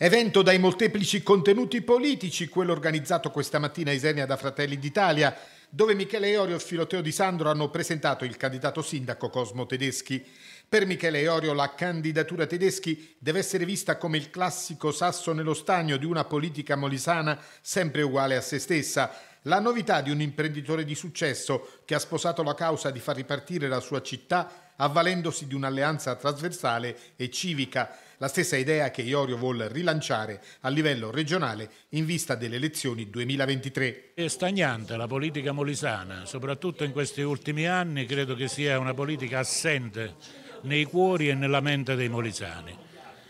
Evento dai molteplici contenuti politici, quello organizzato questa mattina a Isenia da Fratelli d'Italia, dove Michele Iorio e Filoteo Di Sandro hanno presentato il candidato sindaco Cosmo Tedeschi. Per Michele Iorio la candidatura Tedeschi deve essere vista come il classico sasso nello stagno di una politica molisana sempre uguale a se stessa la novità di un imprenditore di successo che ha sposato la causa di far ripartire la sua città avvalendosi di un'alleanza trasversale e civica, la stessa idea che Iorio vuole rilanciare a livello regionale in vista delle elezioni 2023. È stagnante la politica molisana, soprattutto in questi ultimi anni credo che sia una politica assente nei cuori e nella mente dei molisani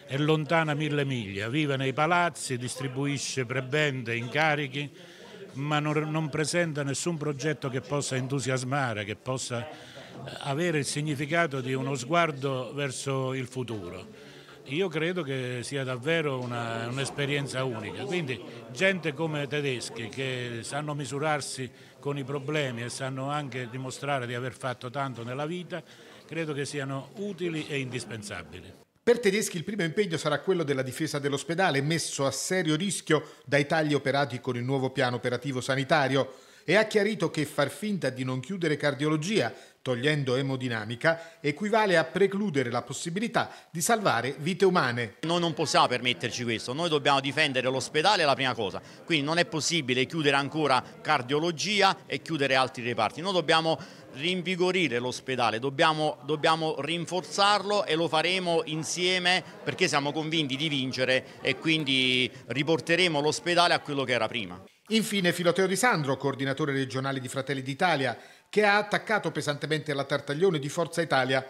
è lontana mille miglia, vive nei palazzi, distribuisce prebende, incarichi ma non, non presenta nessun progetto che possa entusiasmare, che possa eh, avere il significato di uno sguardo verso il futuro. Io credo che sia davvero un'esperienza unica, quindi gente come tedeschi che sanno misurarsi con i problemi e sanno anche dimostrare di aver fatto tanto nella vita, credo che siano utili e indispensabili. Per tedeschi il primo impegno sarà quello della difesa dell'ospedale, messo a serio rischio dai tagli operati con il nuovo piano operativo sanitario e ha chiarito che far finta di non chiudere cardiologia togliendo emodinamica, equivale a precludere la possibilità di salvare vite umane. Noi non possiamo permetterci questo, noi dobbiamo difendere l'ospedale è la prima cosa, quindi non è possibile chiudere ancora cardiologia e chiudere altri reparti, noi dobbiamo rinvigorire l'ospedale, dobbiamo, dobbiamo, rinforzarlo e lo faremo insieme perché siamo convinti di vincere e quindi riporteremo l'ospedale a quello che era prima. Infine Filoteo Di Sandro, coordinatore regionale di Fratelli d'Italia, che ha attaccato pesantemente la Tartaglione di Forza Italia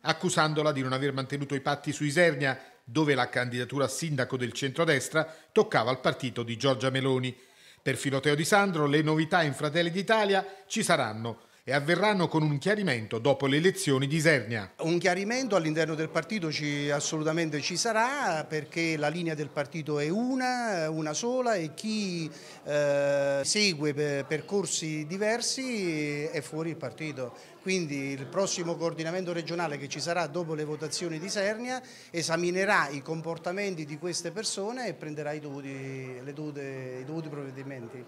accusandola di non aver mantenuto i patti su Isernia, dove la candidatura a sindaco del centrodestra toccava al partito di Giorgia Meloni. Per Filoteo Di Sandro le novità in Fratelli d'Italia ci saranno, e avverranno con un chiarimento dopo le elezioni di Isernia. Un chiarimento all'interno del partito ci, assolutamente ci sarà perché la linea del partito è una, una sola e chi eh, segue percorsi diversi è fuori il partito. Quindi il prossimo coordinamento regionale che ci sarà dopo le votazioni di Sernia esaminerà i comportamenti di queste persone e prenderà i dovuti, dovuti, i dovuti provvedimenti.